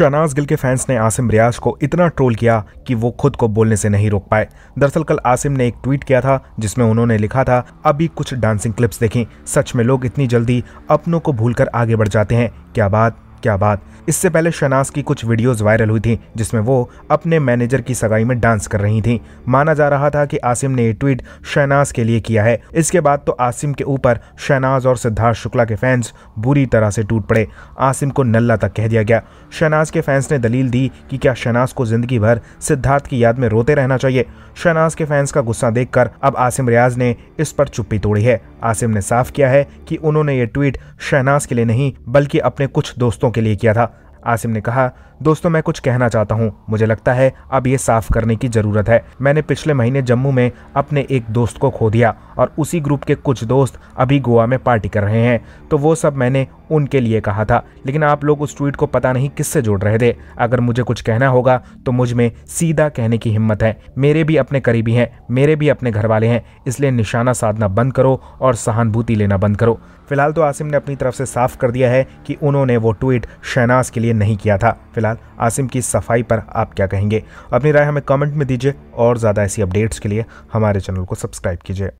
शहनाज गिल के फैंस ने आसिम रियाज को इतना ट्रोल किया कि वो खुद को बोलने से नहीं रोक पाए दरअसल कल आसिम ने एक ट्वीट किया था जिसमें उन्होंने लिखा था अभी कुछ डांसिंग क्लिप्स देखें सच में लोग इतनी जल्दी अपनों को भूलकर आगे बढ़ जाते हैं क्या बात क्या बात इससे पहले शनास की कुछ वीडियोस वायरल हुई थी जिसमें वो अपने मैनेजर की सगाई में डांस कर रही थी माना जा रहा था कि आसिम ने ये ट्वीट शहनाज के लिए किया है इसके बाद तो आसिम के ऊपर शहनाज और सिद्धार्थ शुक्ला के फैंस बुरी तरह से टूट पड़े आसिम को नल्ला तक कह दिया गया शहनाज के फैंस ने दलील दी कि क्या शहनाज को जिंदगी भर सिद्धार्थ की याद में रोते रहना चाहिए शहनाज के फैंस का गुस्सा देखकर अब आसिम रियाज ने इस पर चुप्पी तोड़ी है आसिम ने साफ किया है कि उन्होंने ये ट्वीट शहनाज के लिए नहीं बल्कि अपने कुछ दोस्तों के लिए किया था आसिम ने कहा दोस्तों मैं कुछ कहना चाहता हूँ मुझे लगता है अब ये साफ करने की ज़रूरत है मैंने पिछले महीने जम्मू में अपने एक दोस्त को खो दिया और उसी ग्रुप के कुछ दोस्त अभी गोवा में पार्टी कर रहे हैं तो वो सब मैंने उनके लिए कहा था लेकिन आप लोग उस ट्वीट को पता नहीं किससे जोड़ रहे थे अगर मुझे कुछ कहना होगा तो मुझ में सीधा कहने की हिम्मत है मेरे भी अपने करीबी हैं मेरे भी अपने घर वाले हैं इसलिए निशाना साधना बंद करो और सहानुभूति लेना बंद करो फिलहाल तो आसिम ने अपनी तरफ से साफ कर दिया है कि उन्होंने वो ट्वीट शहनाज के लिए लिए नहीं किया था फिलहाल आसिम की सफाई पर आप क्या कहेंगे अपनी राय हमें कमेंट में दीजिए और ज़्यादा ऐसी अपडेट्स के लिए हमारे चैनल को सब्सक्राइब कीजिए